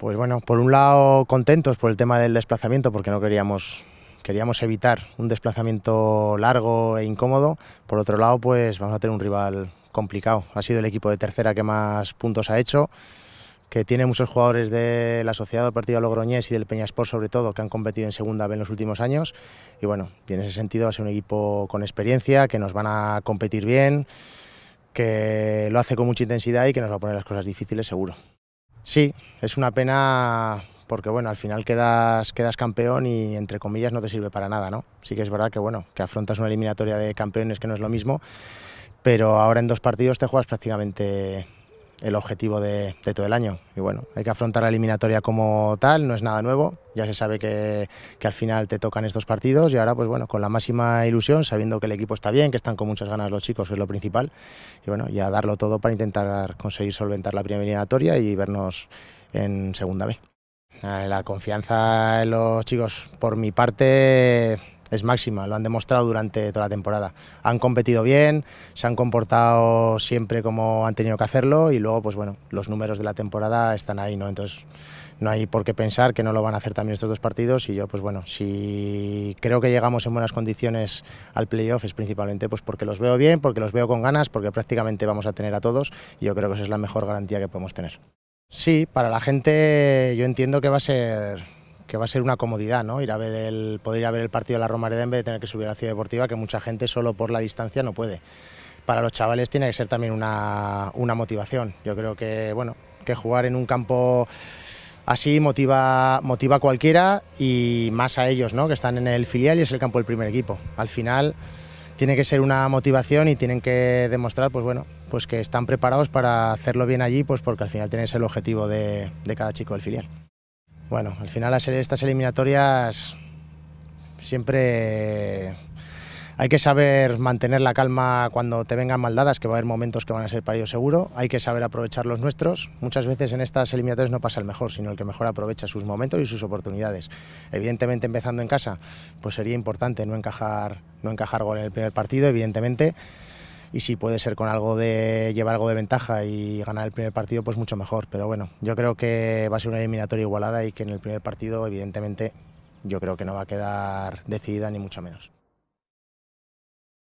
Pues bueno, por un lado contentos por el tema del desplazamiento, porque no queríamos queríamos evitar un desplazamiento largo e incómodo. Por otro lado, pues vamos a tener un rival complicado. Ha sido el equipo de tercera que más puntos ha hecho, que tiene muchos jugadores del asociado partido Logroñés y del Peñasport sobre todo, que han competido en segunda B en los últimos años. Y bueno, y en ese sentido va a ser un equipo con experiencia, que nos van a competir bien, que lo hace con mucha intensidad y que nos va a poner las cosas difíciles seguro. Sí, es una pena porque bueno, al final quedas, campeón y entre comillas no te sirve para nada, ¿no? Sí que es verdad que bueno, que afrontas una eliminatoria de campeones que no es lo mismo, pero ahora en dos partidos te juegas prácticamente el objetivo de, todo el año. Y bueno, hay que afrontar la eliminatoria como tal, no es nada nuevo, ya se sabe que, que, al final te tocan estos partidos y ahora pues bueno, con la máxima ilusión, sabiendo que el equipo está bien, que están con muchas ganas los chicos, que es lo principal, y bueno, ya darlo todo para intentar conseguir solventar la primera eliminatoria y vernos en segunda B. La confianza en los chicos por mi parte es máxima, lo han demostrado durante toda la temporada. Han competido bien, se han comportado siempre como han tenido que hacerlo y luego, pues bueno, los números de la temporada están ahí, ¿no? Entonces, no hay por qué pensar que no lo van a hacer también estos dos partidos y yo, pues bueno, si creo que llegamos en buenas condiciones al playoff es principalmente pues porque los veo bien, porque los veo con ganas, porque prácticamente vamos a tener a todos y yo creo que esa es la mejor garantía que podemos tener. Sí, para la gente yo entiendo que va a ser que va a ser una comodidad, ¿no? Ir a ver el, poder ir a ver el partido de la roma en vez de tener que subir a la ciudad deportiva, que mucha gente solo por la distancia no puede. Para los chavales tiene que ser también una, una motivación. Yo creo que, bueno, que jugar en un campo así motiva, motiva a cualquiera y más a ellos, ¿no? Que están en el filial y es el campo del primer equipo. Al final tiene que ser una motivación y tienen que demostrar, pues bueno, pues que están preparados para hacerlo bien allí, pues porque al final tiene el objetivo de, de cada chico del filial. Bueno, al final estas eliminatorias siempre hay que saber mantener la calma cuando te vengan maldadas, que va a haber momentos que van a ser para ellos seguro. Hay que saber aprovechar los nuestros. Muchas veces en estas eliminatorias no pasa el mejor, sino el que mejor aprovecha sus momentos y sus oportunidades. Evidentemente, empezando en casa, pues sería importante no encajar, no encajar gol en el primer partido, evidentemente y si puede ser con algo de llevar algo de ventaja y ganar el primer partido, pues mucho mejor. Pero bueno, yo creo que va a ser una eliminatoria igualada y que en el primer partido, evidentemente, yo creo que no va a quedar decidida ni mucho menos.